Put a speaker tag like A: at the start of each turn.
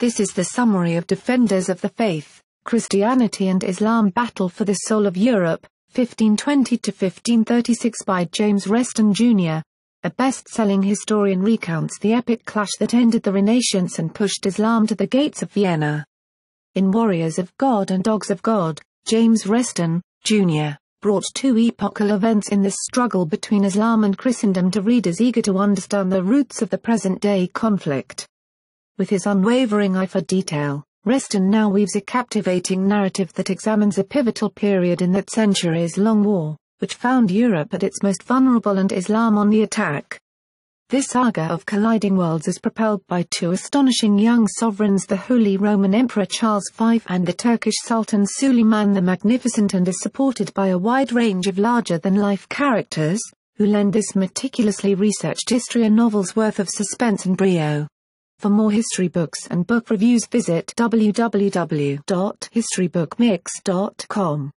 A: This is the summary of Defenders of the Faith, Christianity and Islam Battle for the Soul of Europe, 1520-1536 by James Reston Jr. A best-selling historian recounts the epic clash that ended the Renaissance and pushed Islam to the gates of Vienna. In Warriors of God and Dogs of God, James Reston, Jr., brought two epochal events in the struggle between Islam and Christendom to readers eager to understand the roots of the present-day conflict. With his unwavering eye for detail, Reston now weaves a captivating narrative that examines a pivotal period in that century's long war, which found Europe at its most vulnerable and Islam on the attack. This saga of colliding worlds is propelled by two astonishing young sovereigns the Holy Roman Emperor Charles V and the Turkish Sultan Suleiman the Magnificent and is supported by a wide range of larger-than-life characters, who lend this meticulously researched history a novel's worth of suspense and brio. For more history books and book reviews visit www.historybookmix.com.